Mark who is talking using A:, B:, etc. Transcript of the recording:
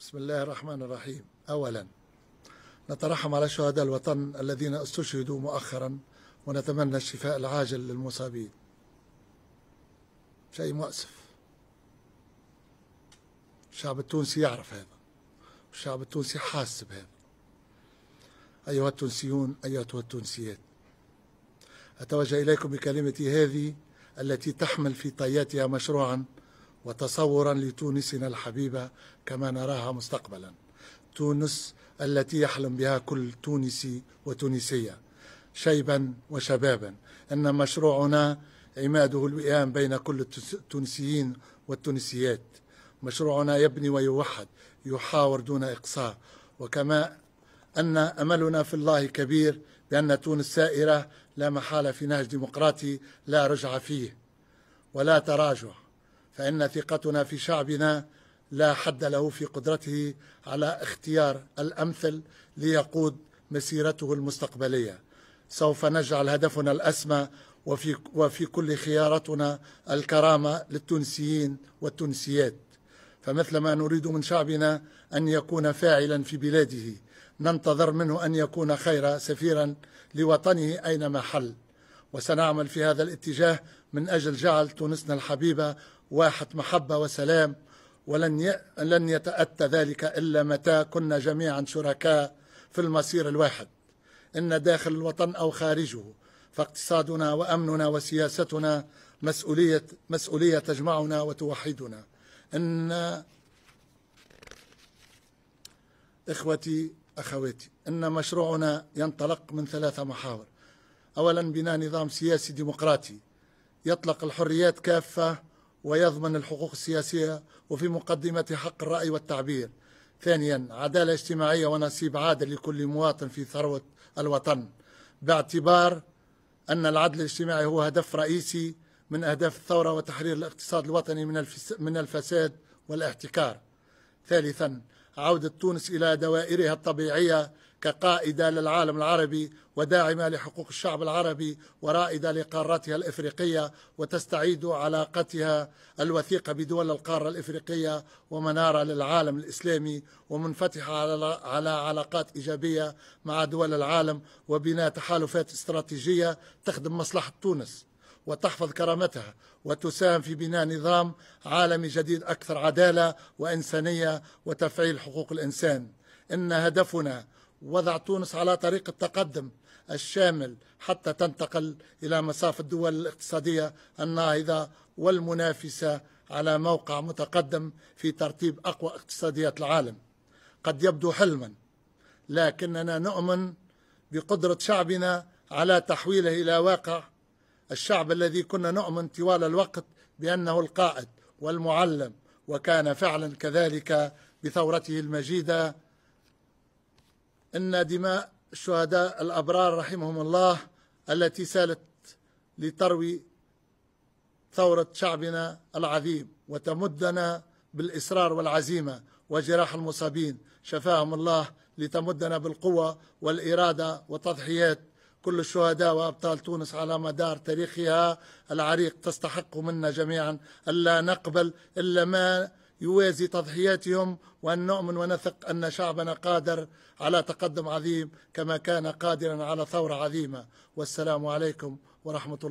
A: بسم الله الرحمن الرحيم أولا نترحم على شهداء الوطن الذين استشهدوا مؤخرا ونتمنى الشفاء العاجل للمصابين شيء مؤسف الشعب التونسي يعرف هذا الشعب التونسي حاس بهذا أيها التونسيون أيتها التونسيات أتوجه إليكم بكلمتي هذه التي تحمل في طياتها مشروعا وتصورا لتونسنا الحبيبة كما نراها مستقبلا تونس التي يحلم بها كل تونسي وتونسية شيبا وشبابا أن مشروعنا عماده الوئام بين كل التونسيين والتونسيات مشروعنا يبني ويوحد يحاور دون إقصاء وكما أن أملنا في الله كبير بأن تونس سائرة لا محالة في نهج ديمقراطي لا رجعة فيه ولا تراجع فإن ثقتنا في شعبنا لا حد له في قدرته على اختيار الأمثل ليقود مسيرته المستقبلية سوف نجعل هدفنا الأسمى وفي, وفي كل خياراتنا الكرامة للتونسيين والتونسيات فمثلما نريد من شعبنا أن يكون فاعلا في بلاده ننتظر منه أن يكون خير سفيرا لوطنه أينما حل وسنعمل في هذا الاتجاه من أجل جعل تونسنا الحبيبة واحة محبة وسلام ولن لن يتأتى ذلك إلا متى كنا جميعا شركاء في المصير الواحد إن داخل الوطن أو خارجه فاقتصادنا وأمننا وسياستنا مسؤولية, مسؤولية تجمعنا وتوحدنا إن إخوتي أخواتي إن مشروعنا ينطلق من ثلاثة محاور أولا بناء نظام سياسي ديمقراطي يطلق الحريات كافة ويضمن الحقوق السياسية وفي مقدمة حق الرأي والتعبير ثانيا عدالة اجتماعية ونصيب عادل لكل مواطن في ثروة الوطن باعتبار أن العدل الاجتماعي هو هدف رئيسي من أهداف الثورة وتحرير الاقتصاد الوطني من الفساد والاحتكار ثالثا عودة تونس إلى دوائرها الطبيعية كقائدة للعالم العربي وداعمة لحقوق الشعب العربي ورائدة لقارتها الإفريقية وتستعيد علاقتها الوثيقة بدول القارة الإفريقية ومنارة للعالم الإسلامي ومنفتحة على علاقات إيجابية مع دول العالم وبناء تحالفات استراتيجية تخدم مصلحة تونس وتحفظ كرامتها وتساهم في بناء نظام عالمي جديد أكثر عدالة وإنسانية وتفعيل حقوق الإنسان إن هدفنا وضع تونس على طريق التقدم الشامل حتى تنتقل إلى مسافة الدول الاقتصادية الناهضة والمنافسة على موقع متقدم في ترتيب أقوى اقتصاديات العالم قد يبدو حلما لكننا نؤمن بقدرة شعبنا على تحويله إلى واقع الشعب الذي كنا نؤمن طوال الوقت بأنه القائد والمعلم وكان فعلا كذلك بثورته المجيده أن دماء الشهداء الأبرار رحمهم الله التي سالت لتروي ثورة شعبنا العظيم وتمدنا بالإصرار والعزيمة وجراح المصابين شفاهم الله لتمدنا بالقوة والإرادة وتضحيات كل الشهداء وأبطال تونس على مدار تاريخها العريق تستحق منا جميعا ألا نقبل إلا ما يوازي تضحياتهم وأن نؤمن ونثق أن شعبنا قادر على تقدم عظيم كما كان قادرا على ثورة عظيمة والسلام عليكم ورحمة الله